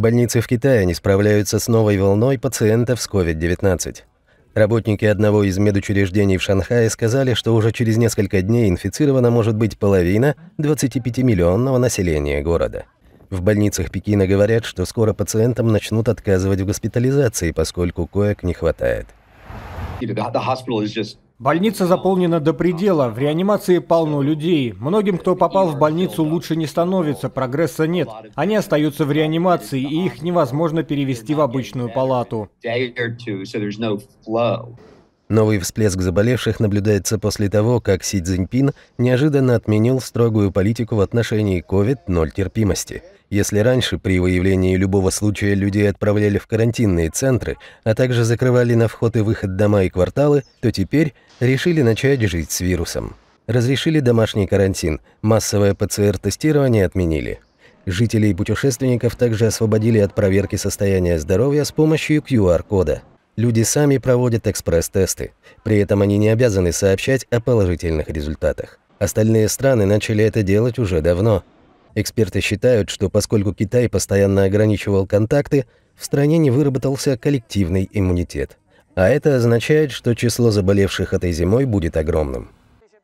Больницы в Китае не справляются с новой волной пациентов с COVID-19. Работники одного из медучреждений в Шанхае сказали, что уже через несколько дней инфицирована может быть половина 25-миллионного населения города. В больницах Пекина говорят, что скоро пациентам начнут отказывать в госпитализации, поскольку коек не хватает. Больница заполнена до предела, в реанимации полно людей. Многим, кто попал в больницу, лучше не становится, прогресса нет. Они остаются в реанимации, и их невозможно перевести в обычную палату. Новый всплеск заболевших наблюдается после того, как Си Цзиньпин неожиданно отменил строгую политику в отношении COVID-0 терпимости. Если раньше при выявлении любого случая людей отправляли в карантинные центры, а также закрывали на вход и выход дома и кварталы, то теперь решили начать жить с вирусом. Разрешили домашний карантин, массовое ПЦР-тестирование отменили. Жителей и путешественников также освободили от проверки состояния здоровья с помощью QR-кода – Люди сами проводят экспресс-тесты, при этом они не обязаны сообщать о положительных результатах. Остальные страны начали это делать уже давно. Эксперты считают, что поскольку Китай постоянно ограничивал контакты, в стране не выработался коллективный иммунитет. А это означает, что число заболевших этой зимой будет огромным.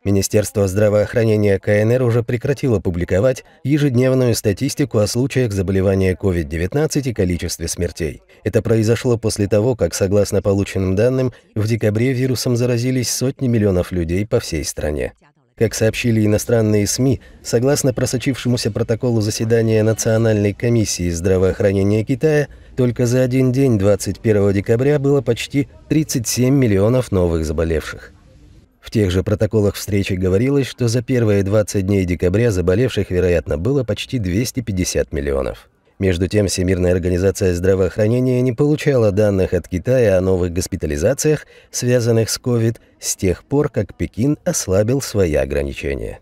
Министерство здравоохранения КНР уже прекратило публиковать ежедневную статистику о случаях заболевания COVID-19 и количестве смертей. Это произошло после того, как, согласно полученным данным, в декабре вирусом заразились сотни миллионов людей по всей стране. Как сообщили иностранные СМИ, согласно просочившемуся протоколу заседания Национальной комиссии здравоохранения Китая, только за один день 21 декабря было почти 37 миллионов новых заболевших. В тех же протоколах встречи говорилось, что за первые 20 дней декабря заболевших, вероятно, было почти 250 миллионов. Между тем, Всемирная организация здравоохранения не получала данных от Китая о новых госпитализациях, связанных с COVID, с тех пор, как Пекин ослабил свои ограничения.